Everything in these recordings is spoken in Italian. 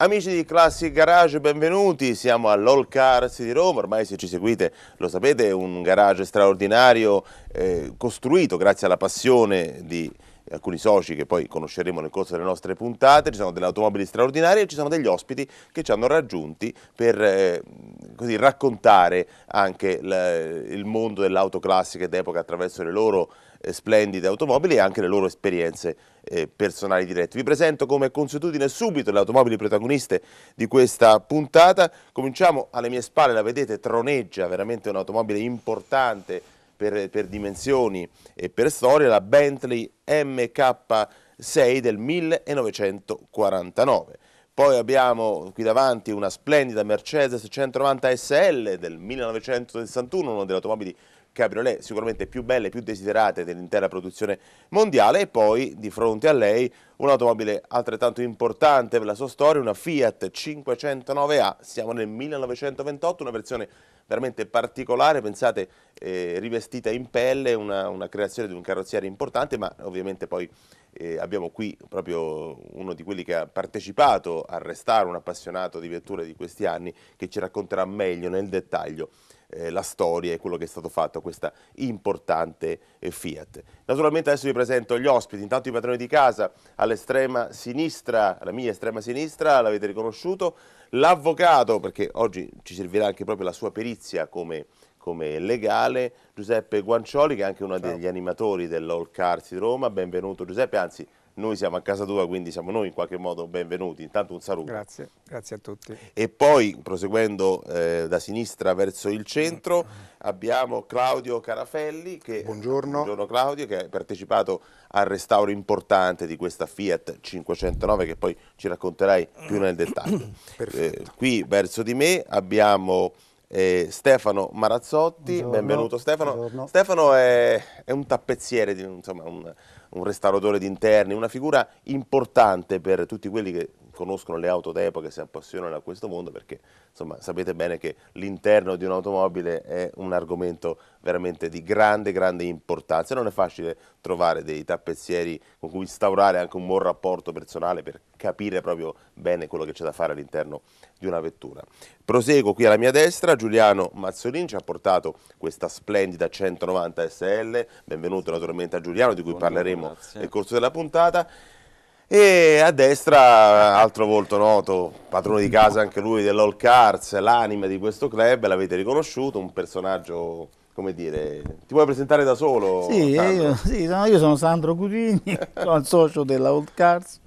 Amici di Classic Garage, benvenuti, siamo all'All Cars di Roma, ormai se ci seguite lo sapete è un garage straordinario eh, costruito grazie alla passione di alcuni soci che poi conosceremo nel corso delle nostre puntate, ci sono delle automobili straordinarie e ci sono degli ospiti che ci hanno raggiunti per eh, così, raccontare anche il mondo dell'auto classica ed epoca attraverso le loro eh, splendide automobili e anche le loro esperienze eh, personali dirette. Vi presento come consuetudine subito le automobili protagoniste di questa puntata. Cominciamo alle mie spalle, la vedete, troneggia veramente un'automobile importante per, per dimensioni e per storia, la Bentley MK6 del 1949. Poi abbiamo qui davanti una splendida Mercedes 190 SL del 1961, una delle automobili cabriolet sicuramente più belle, e più desiderate dell'intera produzione mondiale e poi di fronte a lei un'automobile altrettanto importante per la sua storia, una Fiat 509A, siamo nel 1928, una versione veramente particolare, pensate eh, rivestita in pelle, una, una creazione di un carrozziere importante, ma ovviamente poi eh, abbiamo qui proprio uno di quelli che ha partecipato a restare, un appassionato di vetture di questi anni, che ci racconterà meglio nel dettaglio eh, la storia e quello che è stato fatto a questa importante eh, Fiat. Naturalmente adesso vi presento gli ospiti, intanto i padroni di casa all'estrema sinistra, alla mia estrema sinistra, l'avete riconosciuto, l'avvocato, perché oggi ci servirà anche proprio la sua perizia come come legale, Giuseppe Guancioli che è anche uno Ciao. degli animatori dell'All Cars di Roma, benvenuto Giuseppe, anzi noi siamo a casa tua, quindi siamo noi in qualche modo benvenuti. Intanto un saluto. Grazie, grazie a tutti. E poi, proseguendo eh, da sinistra verso il centro, abbiamo Claudio Carafelli, che, buongiorno. buongiorno Claudio, che ha partecipato al restauro importante di questa Fiat 509, che poi ci racconterai più nel dettaglio. Eh, qui verso di me abbiamo... Eh, Stefano Marazzotti, buongiorno, benvenuto Stefano. Buongiorno. Stefano è, è, un tappezziere, insomma, un, un restauratore di interni, una figura importante per tutti quelli che conoscono le auto d'epoca e si appassionano a questo mondo perché insomma, sapete bene che l'interno di un'automobile è un argomento veramente di grande, grande importanza. Non è facile trovare dei tappezzieri con cui instaurare anche un buon rapporto personale per capire proprio bene quello che c'è da fare all'interno di una vettura. Proseguo qui alla mia destra, Giuliano Mazzolin ci ha portato questa splendida 190 SL, benvenuto naturalmente a Giuliano di cui Buongiorno, parleremo grazie. nel corso della puntata. E a destra, altro volto noto, padrone di casa anche lui dell'All Cards, l'anima di questo club, l'avete riconosciuto, un personaggio come dire, ti vuoi presentare da solo? Sì, io, sì sono, io, sono Sandro Cutini, sono il socio della Old Cars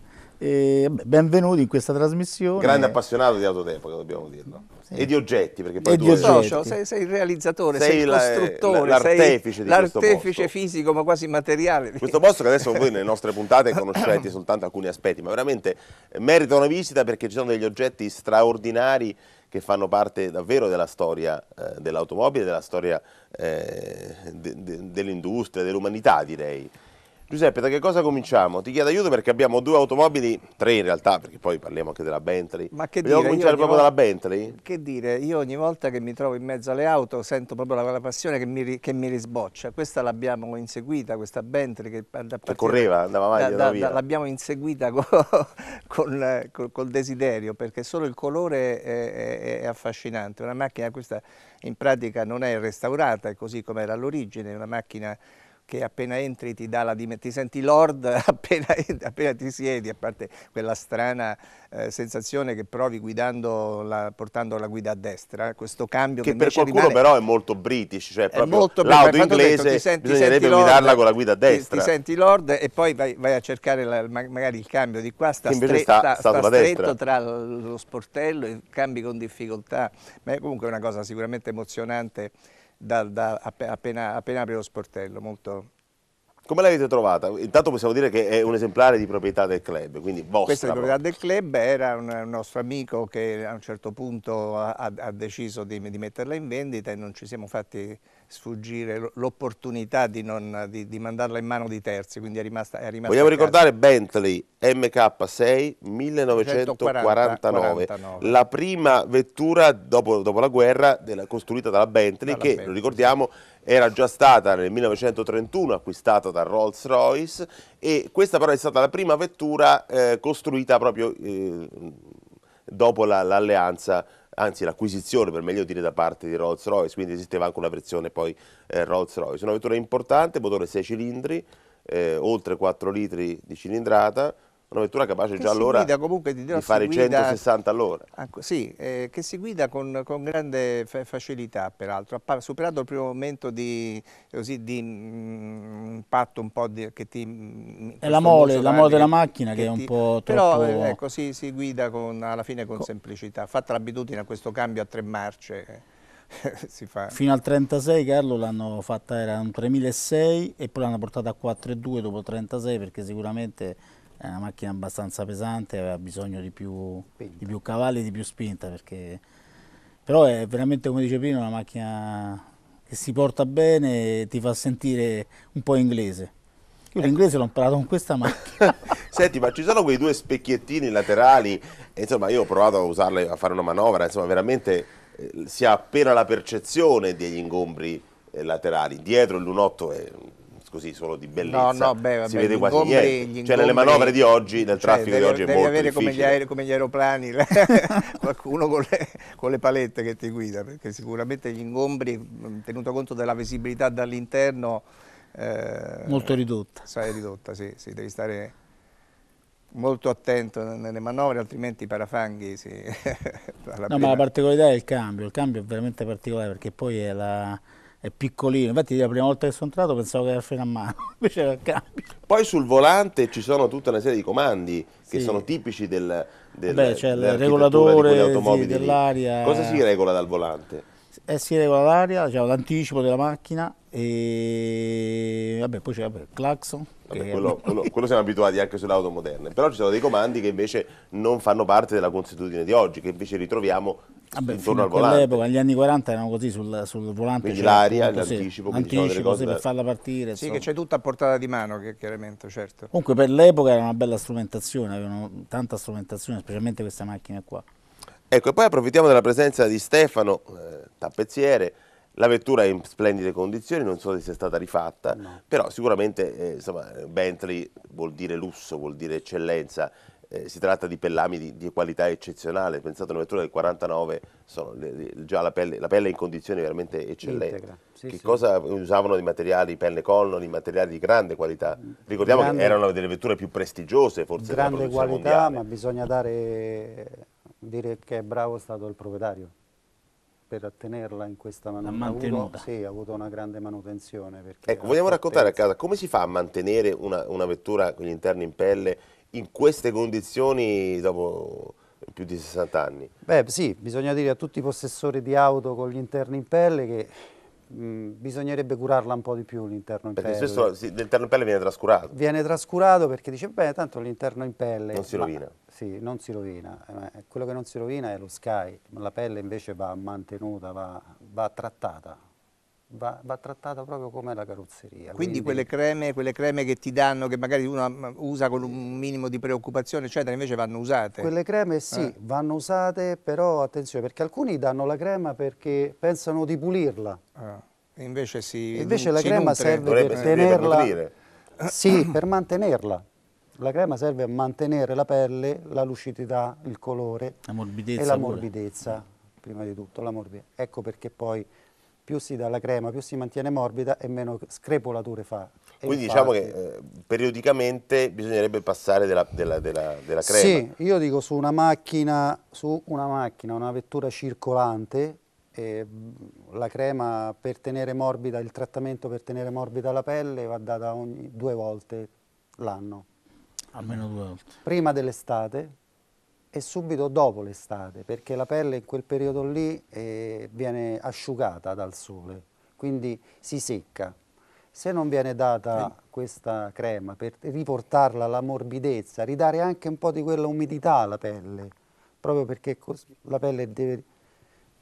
e benvenuti in questa trasmissione. Grande appassionato di autotepoca, dobbiamo dirlo. Sì. E di oggetti, perché poi e tu di socio, sei, sei, il realizzatore, sei, sei il costruttore, l'artefice, l'artefice fisico, ma quasi materiale. Questo posto che adesso voi nelle nostre puntate conoscete soltanto alcuni aspetti, ma veramente merita una visita perché ci sono degli oggetti straordinari che fanno parte davvero della storia eh, dell'automobile, della storia eh, de, de, dell'industria, dell'umanità direi. Giuseppe, da che cosa cominciamo? Ti chiedo aiuto perché abbiamo due automobili, tre in realtà, perché poi parliamo anche della Bentley. Ma che Vogliamo dire? cominciare proprio volta, dalla Bentley? Che dire, io ogni volta che mi trovo in mezzo alle auto sento proprio la, la passione che mi, che mi, risboccia. Questa l'abbiamo inseguita, questa Bentley che da partire, correva, andava avanti, da, da, L'abbiamo inseguita con, con, con, col desiderio perché solo il colore è, è, è affascinante. Una macchina questa in pratica non è restaurata, è così come era all'origine, è una macchina che appena entri ti, dà la ti senti lord appena, appena, ti siedi, a parte quella strana eh, sensazione che provi la, portando la guida a destra, questo cambio che, che per qualcuno rimane, però è molto british, cioè proprio molto l'auto inglese detto, ti senti, bisognerebbe senti lord, guidarla con la guida a destra. Ti, ti senti lord e poi vai, vai a cercare la, magari il cambio di qua, sta, stre sta, sta, sta stretto tra lo sportello e cambi con difficoltà, ma è comunque una cosa sicuramente emozionante da, da, appena, appena apri lo sportello, molto, come l'avete trovata? Intanto possiamo dire che è un esemplare di proprietà del club, quindi vostra. Questa è la proprietà del club, era un, un nostro amico che a un certo punto ha, ha deciso di, di, metterla in vendita e non ci siamo fatti sfuggire l'opportunità di, di, di, mandarla in mano di terzi, quindi è rimasta, è rimasta Vogliamo ricordare Bentley MK6 1949, 149. la prima vettura dopo, dopo la guerra della, costruita dalla Bentley dalla che, Bentley, lo ricordiamo, era già stata nel 1931 acquistata da Rolls Royce e questa però è stata la prima vettura eh, costruita proprio eh, dopo l'alleanza la, anzi l'acquisizione per meglio dire da parte di Rolls Royce, quindi esisteva anche una versione poi eh, Rolls Royce. Una vettura importante, motore 6 cilindri, eh, oltre 4 litri di cilindrata, una vettura capace che già allora guida, comunque, dirò, di fare guida, 160 all'ora. Sì, eh, che si guida con, con grande facilità peraltro, ha superato il primo momento di, così, di mh, mm, impatto un po' di, che ti... Mm, è la mole, la mole della macchina che, che è un ti, po' troppo... Però eh, ecco, sì, si guida con, alla fine con Co semplicità, fatta l'abitudine a questo cambio a tre marce. Eh, Fino al 36 Carlo l'hanno fatta, era un 3006 e poi l'hanno portata a 4,2 dopo 36 perché sicuramente è una macchina abbastanza pesante, aveva bisogno di più, di più cavalli, di più spinta, perché... però è veramente come dice prima, una macchina che si porta bene e ti fa sentire un po' inglese. Io ecco. l'inglese l'ho imparato con questa macchina. Senti, ma ci sono quei due specchiettini laterali, insomma io ho provato a usarle, a fare una manovra, insomma veramente eh, si ha appena la percezione degli ingombri eh, laterali, dietro l'unotto è così solo di bellezza. No, no, beh, vabbè, si vede quasi ingombri, niente. cioè nelle manovre di oggi, nel cioè, traffico devi, di oggi è molto avere difficile. Come gli, come gli aeroplani, qualcuno con le, con le, palette che ti guida, perché sicuramente gli ingombri, mm, tenuto conto della visibilità dall'interno... Eh, molto ridotta. Sai, ridotta, sì, sì, devi stare molto attento nelle manovre, altrimenti i parafanghi si... no, prima. ma la particolarità è il cambio, il cambio è veramente particolare perché poi è la è piccolino. Infatti la prima volta che sono entrato pensavo che era il a mano, invece era il cambio. Poi sul volante ci sono tutta una serie di comandi che sì. sono tipici del, del, Beh, cioè il regolatore sì, dell'aria. Cosa si regola dal volante? Eh, si regola l'aria, cioè, l'anticipo della macchina e vabbè, poi c'è il clacson. Vabbè, quello, quello, quello, siamo abituati anche sulle auto moderne, però ci sono dei comandi che invece non fanno parte della consuetudine di oggi, che invece ritroviamo Vabbè, intorno al volante. All'epoca, negli anni 40 erano così sul, sul volante. Quindi cioè, l'area, l'anticipo, sì, anticipo, cose per farla partire. Sì, so. che c'è tutto a portata di mano, che, chiaramente, certo. Comunque per l'epoca era una bella strumentazione, avevano tanta strumentazione, specialmente questa macchina qua. Ecco, e poi approfittiamo della presenza di Stefano, eh, tappezziere, la vettura è in splendide condizioni, non so se sia stata rifatta, no. però sicuramente eh, insomma, Bentley vuol dire lusso, vuol dire eccellenza eh, si tratta di pellami di, di, qualità eccezionale, pensate a una vettura del 49, sono, già la pelle, la pelle in condizioni veramente eccellenti. Sì, che sì. cosa usavano di materiali, pelle collo, di materiali di grande qualità? Mm. Ricordiamo grande, che erano delle vetture più prestigiose forse Grande qualità, mondiale. ma bisogna dare, dire che è bravo stato il proprietario per tenerla in questa manutenzione. Sì, ha avuto una grande manutenzione. Ecco, vogliamo raccontare a casa come si fa a mantenere una, una vettura con gli interni in pelle in queste condizioni dopo più di 60 anni? Beh sì, bisogna dire a tutti i possessori di auto con gli interni in pelle che bisognerebbe curarla un po' di più l'interno in perché pelle. Perché spesso sì, l'interno in pelle viene trascurato. Viene trascurato perché dice, beh tanto l'interno in pelle... Non si ma, rovina. Sì, non si rovina. Eh, quello che non si rovina è lo sky, la pelle invece va mantenuta, va, va trattata va, va trattata proprio come la carrozzeria. Quindi, quindi... Quelle, creme, quelle, creme, che ti danno, che magari uno mm, usa con un minimo di preoccupazione, eccetera, invece vanno usate? Quelle creme eh. sì, eh. vanno usate, però attenzione, perché alcuni danno la crema perché pensano di pulirla. Ah. Invece, si, invece la si crema nutre. serve Dovrebbe per tenerla... Per sì, per mantenerla. La crema serve a mantenere la pelle, la lucidità, il colore la e la morbidezza, pure. prima di tutto, la morbidezza. Ecco perché poi più si dà la crema, più si mantiene morbida e meno screpolature fa. E Quindi infatti... diciamo che eh, periodicamente bisognerebbe passare della, della, della, della, crema. Sì, io dico su una macchina, su una, macchina una vettura circolante, eh, la crema per tenere morbida, il trattamento per tenere morbida la pelle va data ogni due volte l'anno. Almeno due volte. Prima dell'estate, e subito dopo l'estate, perché la pelle in quel periodo lì eh, viene asciugata dal sole, quindi si secca. Se non viene data eh. questa crema per riportarla alla morbidezza, ridare anche un po' di quella umidità alla pelle, proprio perché la pelle deve...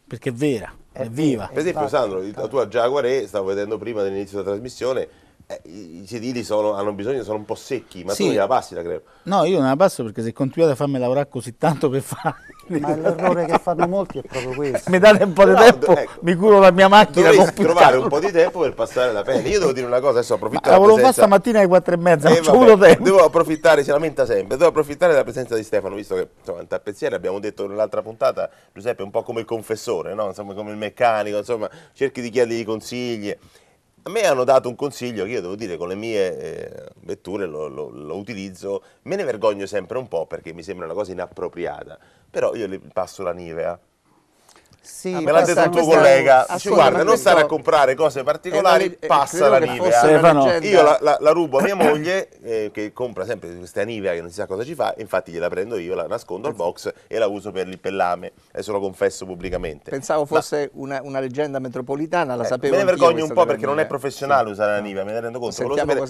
Perché è vera, è, è viva. Per esempio Sandro, la tua Giaguaré, stavo vedendo prima dell'inizio della trasmissione, eh, i sedili sono, hanno bisogno, sono un po' secchi, ma sì. tu gliela passi la crepa? No, io non la passo perché se continuate a farmi lavorare così tanto per farli... Ma l'errore che fanno molti è proprio questo. Mi date un po' di no, tempo, ecco, mi curo la mia macchina con trovare un po' di tempo per passare la pelle. Io devo dire una cosa, adesso approfitto ma La volevo fare stamattina alle quattro e mezza, eh, non ci ho tempo. Devo approfittare, si lamenta sempre, devo approfittare della presenza di Stefano, visto che insomma, in tappezziere abbiamo detto nell'altra puntata, Giuseppe è un po' come il confessore, no? insomma, come il meccanico, insomma, cerchi di chiedergli consigli. A me hanno dato un consiglio che io devo dire con le mie eh, vetture lo, lo, lo, utilizzo, me ne vergogno sempre un po' perché mi sembra una cosa inappropriata, però io le passo la Nivea sì, me l'ha detto il tuo collega. Dice, guarda, non stare a comprare cose particolari, eh, eh passa la Nivea. Stefano. Io la, la, la, rubo a mia moglie, eh, che compra sempre questa Nivea che non si sa cosa ci fa, infatti gliela prendo io, la nascondo al box e la uso per il pellame. Adesso lo confesso pubblicamente. Pensavo fosse no. una, una, leggenda metropolitana, la ecco, sapevo. Me ne vergogno un po' perché non è professionale sì. usare la Nivea, me ne rendo conto.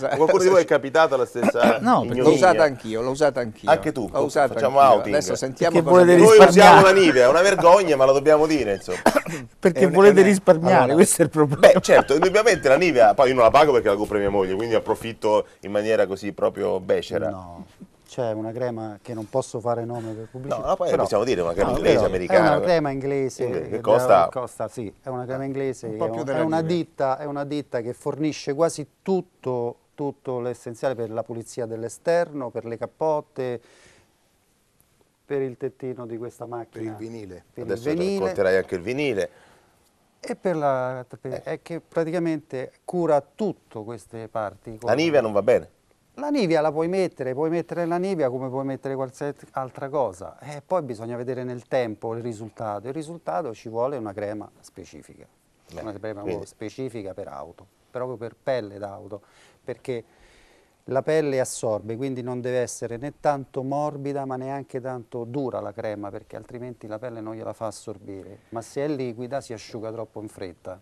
Qualcuno di voi è capitato la stessa No, l'ho usata anch'io, l'ho usata anch'io. Anche tu, facciamo outing. Adesso sentiamo cosa... Noi usiamo la Nivea, è una vergogna, ma la dobbiamo dire dire, insomma. perché un, volete risparmiare, allora, questo è il problema. Beh, certo, indubbiamente la Nivea, poi io non la pago perché la compra mia moglie, quindi approfitto in maniera così proprio becera. No c'è una crema che non posso fare nome per pubblicità. No, poi però, possiamo dire una crema no, inglese, americana. È una crema inglese. inglese che costa... Da, costa... Sì, è una crema inglese. Un è, un, è, una ditta, è, una ditta, che fornisce quasi tutto, tutto l'essenziale per la pulizia dell'esterno, per le cappotte, per il tettino di questa macchina. Per il vinile. Per Adesso il vinile. racconterai anche il vinile. E per la, per, eh. è che praticamente cura tutte queste parti. La nivea non va bene? La nivea la puoi mettere, puoi mettere la nivea come puoi mettere qualsiasi altra cosa. E poi bisogna vedere nel tempo il risultato. Il risultato ci vuole una crema specifica. Beh, una crema specifica per auto, proprio per pelle d'auto, perché la pelle assorbe, quindi non deve essere né tanto morbida ma neanche tanto dura la crema perché altrimenti la pelle non gliela fa assorbire, ma se è liquida si asciuga troppo in fretta.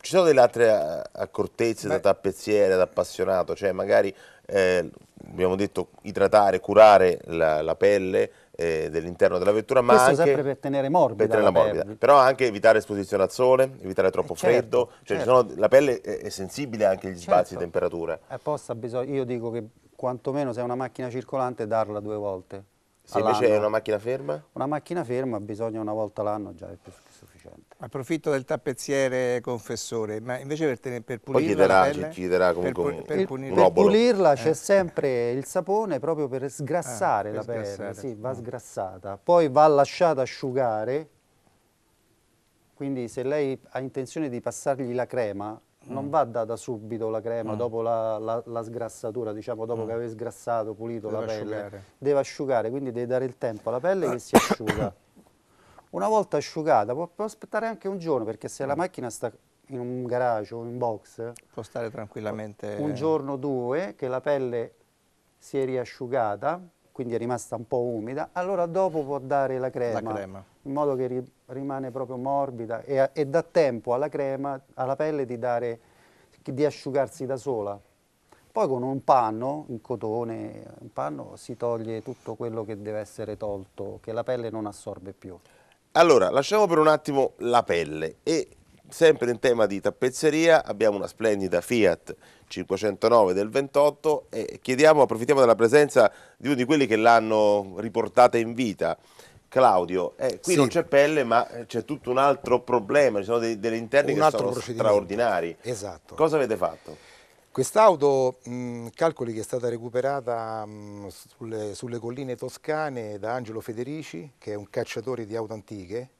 Ci sono delle altre eh, accortezze Beh. da tappezziere, da appassionato, cioè magari eh, abbiamo detto idratare, curare la, la pelle, eh, dell'interno della vettura, ma Questo anche sempre per tenere morbida, per tenere morbida. Pelle. però anche evitare esposizione al sole, evitare troppo eh, certo, freddo, cioè, certo. Sono, la pelle è, è, sensibile anche agli certo. spazi di temperatura. Apposta bisogna, io dico che quantomeno se è una macchina circolante darla due volte, se invece è una macchina ferma? Una macchina ferma bisogna una volta l'anno già è più che sufficiente. Approfitto del tappezziere confessore, ma invece per, tenere, per pulirla Poi chiederà, pelle, chiederà comunque per, per, per, per pulirla eh. c'è sempre il sapone proprio per sgrassare ah, la pelle, sì, va mm. sgrassata. Poi va lasciata asciugare, quindi se lei ha intenzione di passargli la crema, non mm. va data subito la crema mm. dopo la, la, la sgrassatura, diciamo dopo che mm. avete sgrassato, pulito deve la pelle. Asciugare. Deve asciugare, quindi deve dare il tempo alla pelle che si asciuga. Una volta asciugata può, può aspettare anche un giorno perché se la macchina sta in un garage o in box può stare tranquillamente un giorno o due che la pelle si è riasciugata quindi è rimasta un po' umida, allora dopo può dare la crema, la crema. in modo che ri rimane proprio morbida e, e, dà tempo alla crema, alla pelle di, dare, di asciugarsi da sola. Poi con un panno, un cotone, un panno si toglie tutto quello che deve essere tolto, che la pelle non assorbe più. Allora, lasciamo per un attimo la pelle e Sempre in tema di tappezzeria abbiamo una splendida Fiat 509 del 28 e chiediamo, approfittiamo della presenza di uno di quelli che l'hanno riportata in vita, Claudio, eh, qui sì. non c'è pelle ma c'è tutto un altro problema, ci sono dei, degli interni un che sono straordinari. Esatto. Cosa avete fatto? Quest'auto, mm, calcoli che è stata recuperata mh, mm, sulle, sulle colline toscane da Angelo Federici, che è un cacciatore di auto antiche,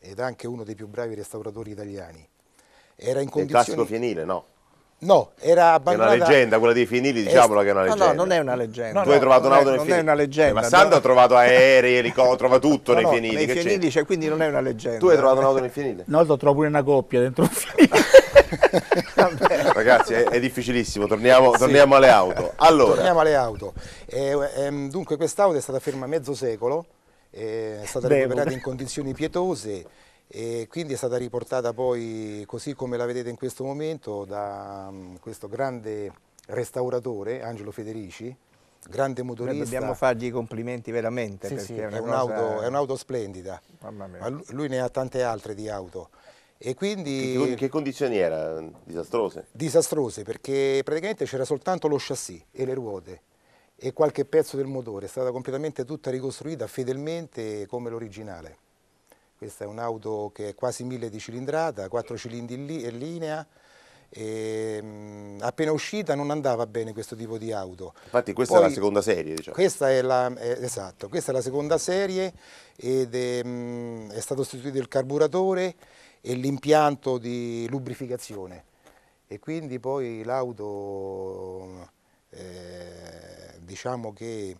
ed anche uno dei più bravi restauratori italiani. Era in condizioni... Il classico fienile, no? No, era abbandonata... È una leggenda, quella dei fienili, diciamolo che è una leggenda. No, no, non è una leggenda. No, tu no, hai trovato un'auto nel fienile? Non è una leggenda. Eh, ma Sandro no. ha trovato aerei, elicotteri, trova tutto nei finili. Nei finili, cioè, quindi non è una leggenda. Tu hai trovato un'auto nel fienile? No, lo trovo pure una coppia dentro un Vabbè. Ragazzi, è, è, difficilissimo, torniamo, sì. torniamo alle auto. Allora. Torniamo alle auto. Eh, ehm, dunque, quest'auto è stata ferma mezzo secolo è stata Devo. recuperata in condizioni pietose e quindi è stata riportata poi così come la vedete in questo momento da mm, questo grande restauratore Angelo Federici grande motorista. Noi dobbiamo fargli i complimenti veramente sì, perché sì, è, è un'auto cosa... un splendida, ma lui, lui ne ha tante altre di auto. E quindi, che, che condizioni era? Disastrose? Disastrose perché praticamente c'era soltanto lo chassis e le ruote e qualche pezzo del motore, è stata completamente tutta ricostruita fedelmente come l'originale. Questa è un'auto che è quasi mille di cilindrata, 4 cilindri in linea, e, ehm, mh, appena uscita non andava bene questo tipo di auto. Infatti questa Poi, è la seconda serie. Diciamo. Questa è la, eh, esatto, questa è la seconda serie ed è, mh, mm, è stato sostituito il carburatore e l'impianto di lubrificazione e quindi poi l'auto eh, diciamo che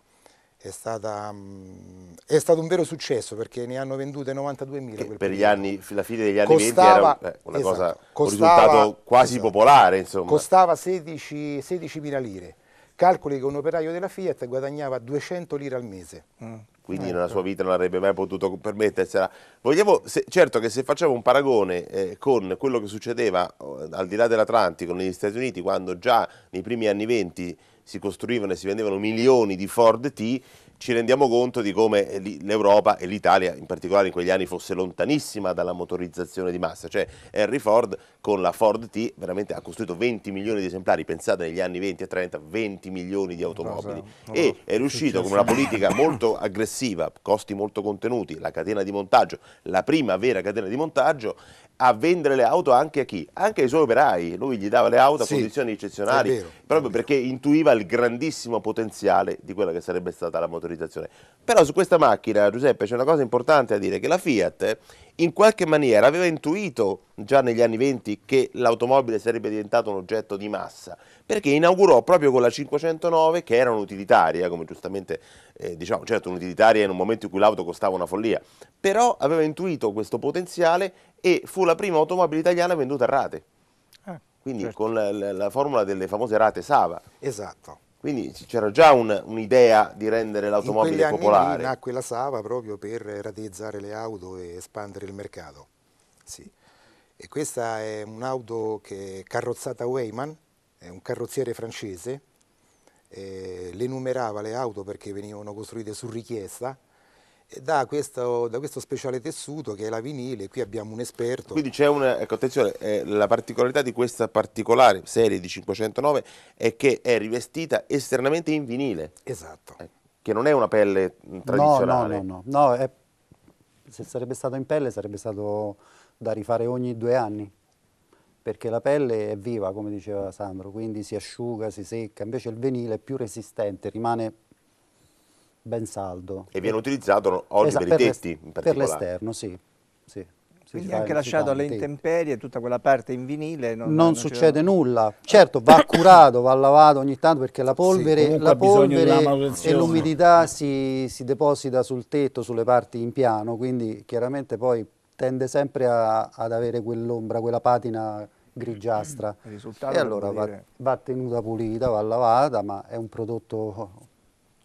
è, stata, mm, è, stato un vero successo perché ne hanno vendute 92.000. Per gli anni, la fine degli anni costava, 20 eh, era una esatto, cosa, costava, un risultato quasi esatto, popolare. Insomma. Costava 16.000 16 lire. Calcoli che un operaio della Fiat guadagnava 200 lire al mese. Mm quindi ecco. nella certo. sua vita non avrebbe mai potuto permettersela. Vogliamo, se, certo che se facciamo un paragone eh, con quello che succedeva eh, al di là dell'Atlantico negli Stati Uniti, quando già nei primi anni 20 si costruivano e si vendevano milioni di Ford T, ci rendiamo conto di come eh, l'Europa e l'Italia in particolare in quegli anni fosse lontanissima dalla motorizzazione di massa, cioè Henry Ford con la Ford T, veramente ha costruito 20 milioni di esemplari, pensate negli anni 20 e 30, 20 milioni di automobili no, e no, è riuscito con una politica molto aggressiva, costi molto contenuti, la catena di montaggio, la prima vera catena di montaggio, a vendere le auto anche a chi? Anche ai suoi operai, lui gli dava le auto a sì, condizioni eccezionali, vero, proprio perché intuiva il grandissimo potenziale di quella che sarebbe stata la motorizzazione. Però su questa macchina, Giuseppe, c'è una cosa importante a dire, che la Fiat in qualche maniera aveva intuito già negli anni 20 che l'automobile sarebbe diventata un oggetto di massa, perché inaugurò proprio con la 509 che era un'utilitaria, come giustamente eh, diciamo, certo un'utilitaria in un momento in cui l'auto costava una follia, però aveva intuito questo potenziale e fu la prima automobile italiana venduta a rate. Ah, Quindi certo. con la, la, la formula delle famose rate Sava. Esatto. Quindi c'era già un, un'idea di rendere l'automobile In popolare. Anni nacque la Sava proprio per rateizzare le auto e espandere il mercato. Sì. E questa è un'auto che è carrozzata Weyman, è un carrozziere francese, eh, le numerava le auto perché venivano costruite su richiesta da questo, da questo, speciale tessuto che è la vinile, qui abbiamo un esperto. Quindi c'è una, ecco, attenzione, eh, la particolarità di questa particolare serie di 509 è che è rivestita esternamente in vinile. Esatto. Eh, che non è una pelle tradizionale. No, no, no, no, no è, se sarebbe stato in pelle sarebbe stato da rifare ogni due anni, perché la pelle è viva, come diceva Sandro, quindi si asciuga, si secca, invece il vinile è più resistente, rimane ben saldo. E viene utilizzato oggi esatto, per, per i tetti in particolare? Per l'esterno, sì. sì. Quindi anche lasciato alle intemperie, tutta quella parte in vinile. Non, non, non succede nulla. Certo, va curato, va lavato ogni tanto perché la polvere, sì, la polvere e l'umidità si, si, deposita sul tetto, sulle parti in piano, quindi chiaramente poi tende sempre a, ad avere quell'ombra, quella patina grigiastra. Il risultato e allora va, va tenuta pulita, va lavata, ma è un prodotto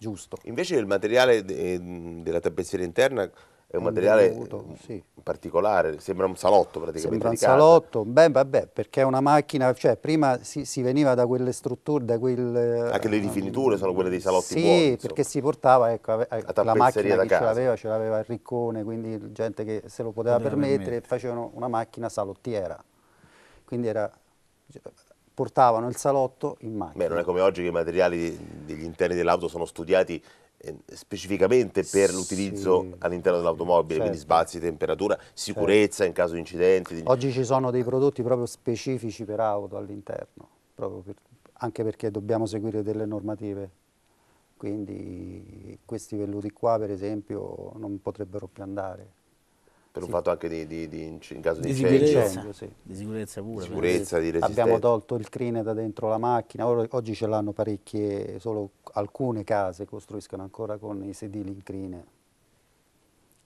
giusto. Invece il materiale de ehm, della tappezzeria interna è un materiale dovuto, mm, sì. particolare, sembra un salotto praticamente. Sembra un salotto, beh, vabbè, perché è una macchina, cioè prima si, si veniva da quelle strutture, da quel... Eh, Anche le rifiniture ehm, sono quelle dei salotti sì, buoni, perché si portava, ecco, ave, la ecco, macchina che casa. ce l'aveva, ce l'aveva il riccone, quindi gente che se lo poteva permettere, permettere, facevano una macchina salottiera. Quindi era portavano il salotto in macchina. Beh, non è come oggi che i materiali degli interni dell'auto sono studiati eh, specificamente per l'utilizzo all'interno dell'automobile, certo. quindi spazi, temperatura, certo. sicurezza certo. in caso di incidenti. Oggi ci sono dei prodotti proprio specifici per auto all'interno, per, anche perché dobbiamo seguire delle normative. Quindi questi velluti qua per esempio non potrebbero più andare per un sì. fatto anche di, di, di, in caso di, di sicurezza, sì. di sicurezza pure. Sicurezza, di resistenza. Abbiamo tolto il crine da dentro la macchina, Ora, oggi ce l'hanno parecchie, solo alcune case costruiscono ancora con i sedili in crine,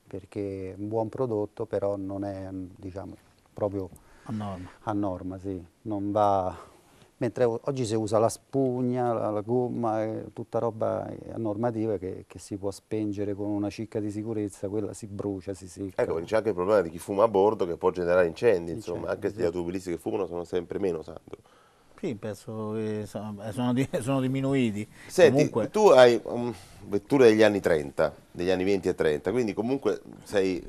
perché è un buon prodotto però non è diciamo, proprio a norma, a norma sì. non va mentre oggi si usa la spugna, la, la gomma, tutta roba eh, normativa che, che, si può spengere con una cicca di sicurezza, quella si brucia, si secca. Ecco, c'è anche il problema di chi fuma a bordo che può generare incendi, incendi insomma, anche se gli automobilisti che fumano sono sempre meno, Sandro. Sì, penso che eh, sono, sono, sono diminuiti. Senti, comunque... tu hai um, vetture degli anni 30, degli anni 20 e 30, quindi comunque sei eh,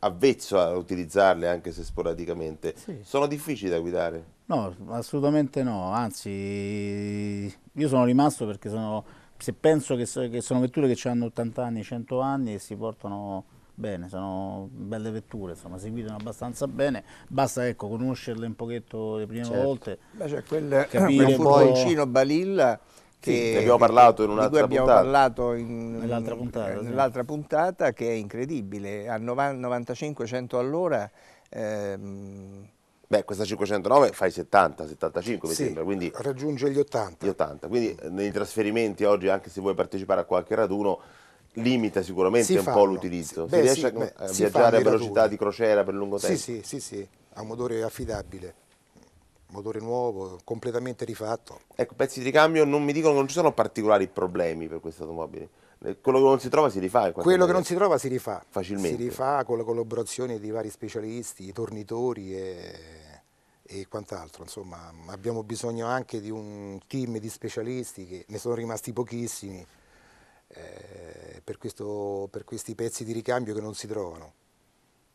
avvezzo a utilizzarle anche se sporadicamente. Sì. Sono difficili da guidare? No, assolutamente no, anzi io sono rimasto perché sono, se penso che, che sono vetture che hanno 80 anni, 100 anni e si portano bene, sono belle vetture, insomma, seguitano abbastanza bene, basta ecco, conoscerle un pochetto le prime certo. volte. Beh, cioè quel, capire un po'... Balilla che sì, abbiamo parlato in un'altra puntata. abbiamo parlato nell'altra puntata, nell sì. puntata, che è incredibile, a 95-100 all'ora ehm, Beh, questa 509 fai 70, 75 mi sì, sembra, quindi raggiunge gli 80. Gli 80. Quindi nei trasferimenti oggi, anche se vuoi partecipare a qualche raduno, limita sicuramente si un fanno. po' l'utilizzo. Sì, si riesce sì, a, beh, viaggiare a velocità raduni. di crociera per lungo tempo? Sì, sì, sì, sì, a un motore affidabile motore nuovo, completamente rifatto. Ecco, pezzi di ricambio non mi dicono che non ci sono particolari problemi per queste automobile. Eh, quello che non si trova si rifà. Quello maniera. che non si trova si rifà. Facilmente. Si rifà con la collaborazione di vari specialisti, tornitori e, e quant'altro. Insomma, abbiamo bisogno anche di un team di specialisti che ne sono rimasti pochissimi eh, per, questo, per questi pezzi di ricambio che non si trovano.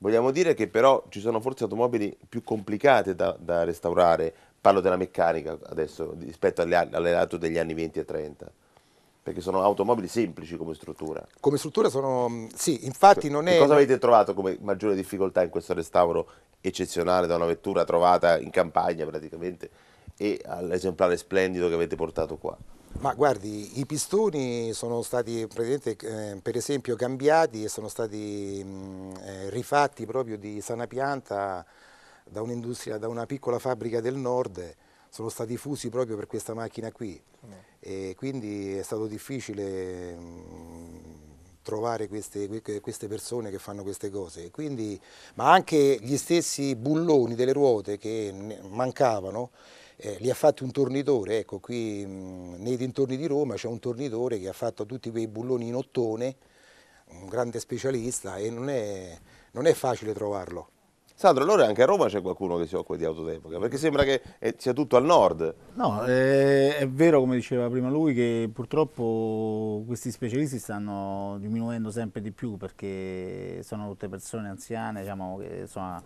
Vogliamo dire che però ci sono forse automobili più complicate da, da restaurare, parlo della meccanica adesso rispetto alle, auto degli anni 20 e 30 perché sono automobili semplici come struttura. Come struttura sono, sì, infatti cioè, non è... Che cosa avete trovato come maggiore difficoltà in questo restauro eccezionale da una vettura trovata in campagna praticamente e all'esemplare splendido che avete portato qua? Ma guardi, i pistoni sono stati eh, per esempio cambiati e sono stati mh, mm, eh, rifatti proprio di sana pianta da un'industria, da una piccola fabbrica del nord, sono stati fusi proprio per questa macchina qui mm. e quindi è stato difficile mh, mm, trovare queste, queste, persone che fanno queste cose. Quindi, ma anche gli stessi bulloni delle ruote che mancavano eh, li ha fatti un tornitore, ecco qui mh, mm, nei dintorni di Roma c'è un tornitore che ha fatto tutti quei bulloni in ottone, un grande specialista e non è, non è facile trovarlo. Sandro, allora anche a Roma c'è qualcuno che si occupa di auto d'epoca, perché sembra che eh, sia tutto al nord. No, eh, è vero come diceva prima lui che purtroppo questi specialisti stanno diminuendo sempre di più perché sono tutte persone anziane, diciamo che sono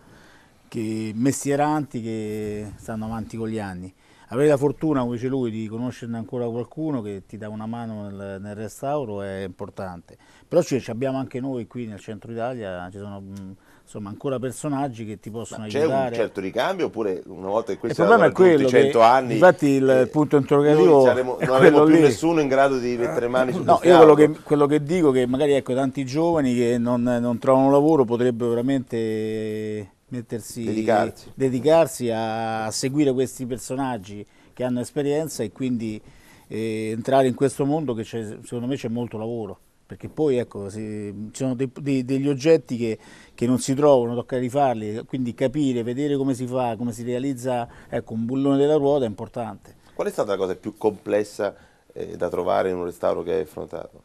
che mestieranti che stanno avanti con gli anni. Avere la fortuna, come dice lui, di conoscerne ancora qualcuno che ti dà una mano nel, nel restauro è importante. Però ci, ci, abbiamo anche noi qui nel centro Italia, ci sono mm, insomma, ancora personaggi che ti possono Ma aiutare. C'è un certo ricambio oppure una volta che questo è quello 100 che, anni? Infatti il eh, punto interrogativo non avremo più lì. nessuno in grado di mettere mani sul No, io quello che, quello che, dico è che magari ecco, tanti giovani che non, non trovano lavoro potrebbero veramente mettersi, dedicarsi. dedicarsi a seguire questi personaggi che hanno esperienza e quindi eh, entrare in questo mondo che secondo me c'è molto lavoro perché poi ecco, si, ci sono de, de, degli oggetti che, che, non si trovano, tocca rifarli, quindi capire, vedere come si fa, come si realizza ecco, un bullone della ruota è importante. Qual è stata la cosa più complessa eh, da trovare in un restauro che hai affrontato?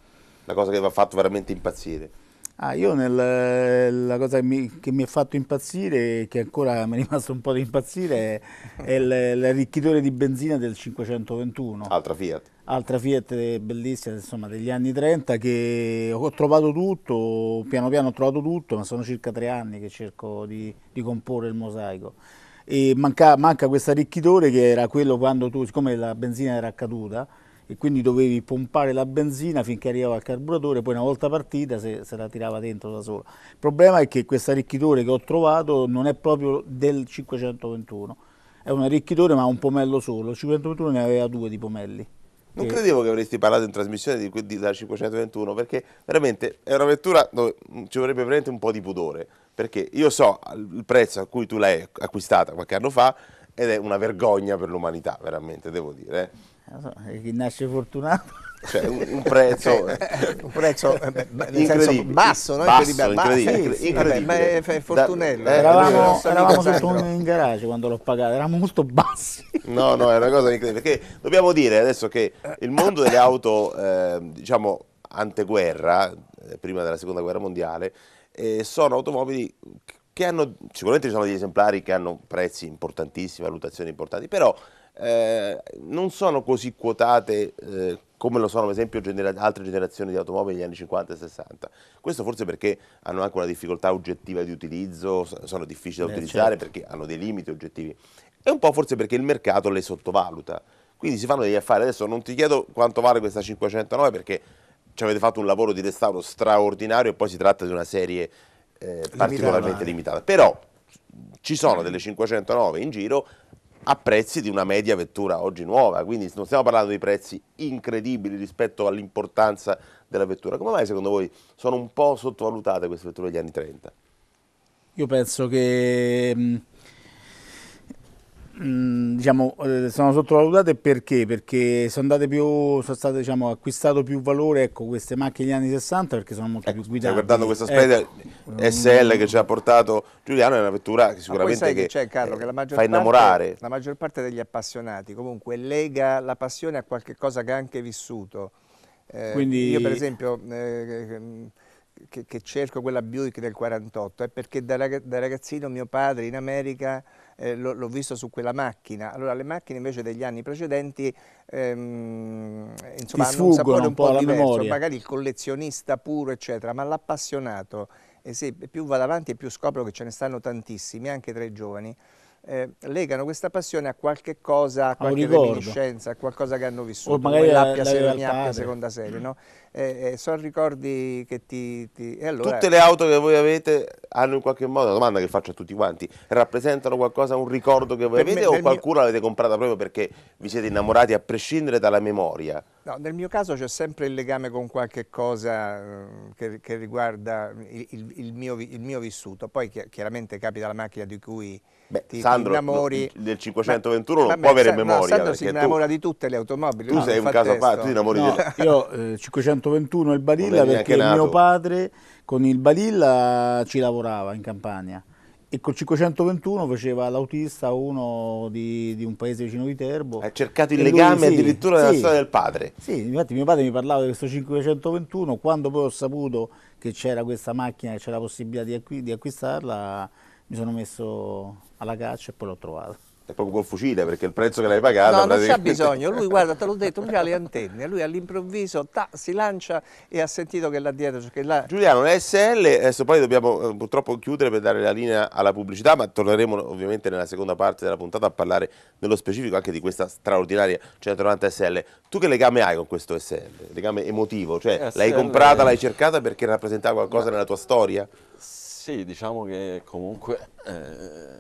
La cosa che vi ha fatto veramente impazzire? Ah, io nel, la cosa che mi, che mi ha fatto impazzire, che ancora mi è rimasto un po' di impazzire, è, l'arricchitore di benzina del 521. Altra Fiat. Altra Fiat bellissima, insomma, degli anni 30, che ho trovato tutto, piano piano ho trovato tutto, ma sono circa tre anni che cerco di, di comporre il mosaico. E manca, manca questo arricchitore che era quello quando tu, siccome la benzina era caduta, e quindi dovevi pompare la benzina finché arrivava al carburatore, poi una volta partita se, se la tirava dentro da sola. Il problema è che questo arricchitore che ho trovato non è proprio del 521, è un arricchitore ma ha un pomello solo, il 521 ne aveva due di pomelli. Non che... credevo che avresti parlato in trasmissione di, di, della 521 perché veramente è una vettura dove ci vorrebbe veramente un po' di pudore perché io so il prezzo a cui tu l'hai acquistata qualche anno fa ed è una vergogna per l'umanità veramente devo dire. Eh. So, chi nasce fortunato cioè un, un, prezzo, eh, un prezzo eh, beh, incredibile. basso, no? basso, incredibile, incredibile. Sì, sì, incredibile. Vabbè, ma è fortunello. Da, eh, eh eravamo, eravamo sotto un in garage quando l'ho pagato, eravamo molto bassi. No, no, è una cosa incredibile. Perché dobbiamo dire adesso che il mondo delle auto, eh, diciamo, anteguerra, prima della seconda guerra mondiale, eh, sono automobili che hanno, sicuramente ci sono degli esemplari che hanno prezzi importantissimi, valutazioni importanti, però eh, non sono così quotate eh, come lo sono ad esempio genera altre generazioni di automobili degli anni 50 e 60. Questo forse perché hanno anche una difficoltà oggettiva di utilizzo, sono difficili da eh, utilizzare certo. perché hanno dei limiti oggettivi e un po' forse perché il mercato le sottovaluta. Quindi si fanno degli affari. Adesso non ti chiedo quanto vale questa 509 perché ci avete fatto un lavoro di restauro straordinario e poi si tratta di una serie eh, particolarmente limitata. Però ci sono delle 509 in giro a prezzi di una media vettura oggi nuova, quindi non stiamo parlando di prezzi incredibili rispetto all'importanza della vettura. Come mai secondo voi sono un po' sottovalutate queste vetture degli anni 30? Io penso che diciamo, eh, sono sottovalutate perché? Perché sono, andate più, sono state diciamo, acquistato più valore ecco, queste macchine degli anni 60 perché sono molto ecco, più guidate. guardando questa eh, Speda ecco. Eh, SL mm. che ci ha portato Giuliano è una vettura che sicuramente che che Carlo, che fa parte, innamorare. la maggior parte degli appassionati comunque lega la passione a qualche cosa che ha anche vissuto. Eh, Quindi... Io per esempio... Eh, che, che, cerco quella Buick del 48 è perché da, ragazzino mio padre in America eh, l'ho visto su quella macchina. Allora le macchine invece degli anni precedenti ehm, insomma, hanno un sapore un, un po', po diverso, memoria. magari il collezionista puro eccetera, ma l'appassionato, eh sì, più vado avanti e più scopro che ce ne stanno tantissimi anche tra i giovani, eh, legano questa passione a qualche cosa, a qualche reminiscenza, a qualcosa che hanno vissuto, o magari la mia Sereniacca, seconda serie, no? Eh, eh, sono ricordi che ti... ti... Allora... Tutte le auto che voi avete hanno in qualche modo, una domanda che faccio a tutti quanti, rappresentano qualcosa, un ricordo che voi per avete me, o qualcuno mio... l'avete comprata proprio perché vi siete innamorati a prescindere dalla memoria? No, nel mio caso c'è sempre il legame con qualche cosa eh, che, che riguarda il, il, il, mio, il, mio, vissuto, poi chiaramente capita la macchina di cui Beh, ti, Sandro ti innamori... del 521 ma, non vabbè, può avere sa, memoria. No, Sandro si innamora tu, di tutte le automobili. Tu no, sei un caso a parte, tu innamori no, del... Io eh, 521 e il Balilla perché mio padre con il Balilla ci lavorava in Campania e col 521 faceva l'autista uno di, di, un paese vicino di Terbo. Ha cercato il e legame lui, sì, addirittura sì, della storia del padre. Sì, infatti mio padre mi parlava di questo 521, quando poi ho saputo che c'era questa macchina, che c'era la possibilità di, acqu di acquistarla, mi sono messo alla caccia e poi l'ho trovato. È proprio col fucile, perché il prezzo che l'hai pagato... No, non c'ha bisogno, lui guarda, te l'ho detto, lui ha le antenne, lui all'improvviso si lancia e ha sentito che là dietro... Cioè che là... Giuliano, l'SL, adesso poi dobbiamo eh, purtroppo chiudere per dare la linea alla pubblicità, ma torneremo ovviamente nella seconda parte della puntata a parlare nello specifico anche di questa straordinaria 190 SL. Tu che legame hai con questo SL? Legame emotivo? Cioè l'hai comprata, l'hai cercata perché rappresentava qualcosa no. nella tua storia? Sì sì, diciamo che comunque è eh,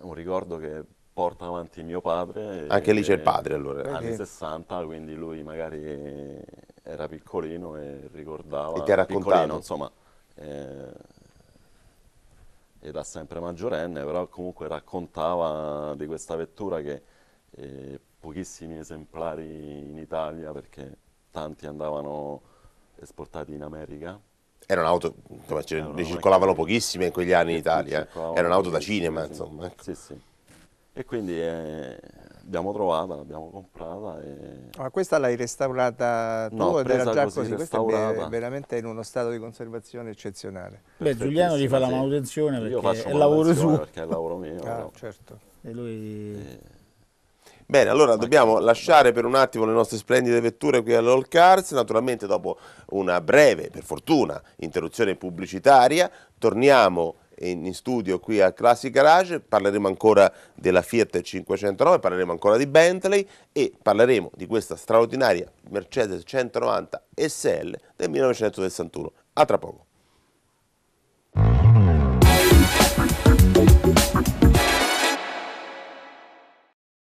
un ricordo che porta avanti mio padre. Anche lì c'è il padre allora. Anni 60, quindi lui magari era piccolino e ricordava... E ti ha raccontato? insomma. Eh, ed ha sempre maggiorenne, però comunque raccontava di questa vettura che eh, pochissimi esemplari in Italia perché tanti andavano esportati in America era un'auto, insomma, ce ne circolavano pochissime in quegli anni in Italia, era un'auto da cinema, sì, insomma. Ecco. Sì, sì. E quindi eh, l'abbiamo trovata, l'abbiamo comprata. E... Ma questa l'hai restaurata tu no, ed era già così, così. questa è veramente in uno stato di conservazione eccezionale. Beh, Giuliano gli fa la manutenzione perché Io faccio è lavoro suo. Perché è lavoro mio. Ah, certo. E lui... E eh. Bene, allora dobbiamo lasciare per un attimo le nostre splendide vetture qui all'All Cars, naturalmente dopo una breve, per fortuna, interruzione pubblicitaria, torniamo in, studio qui a Classic Garage, parleremo ancora della Fiat 509, parleremo ancora di Bentley e parleremo di questa straordinaria Mercedes 190 SL del 1961. A tra poco.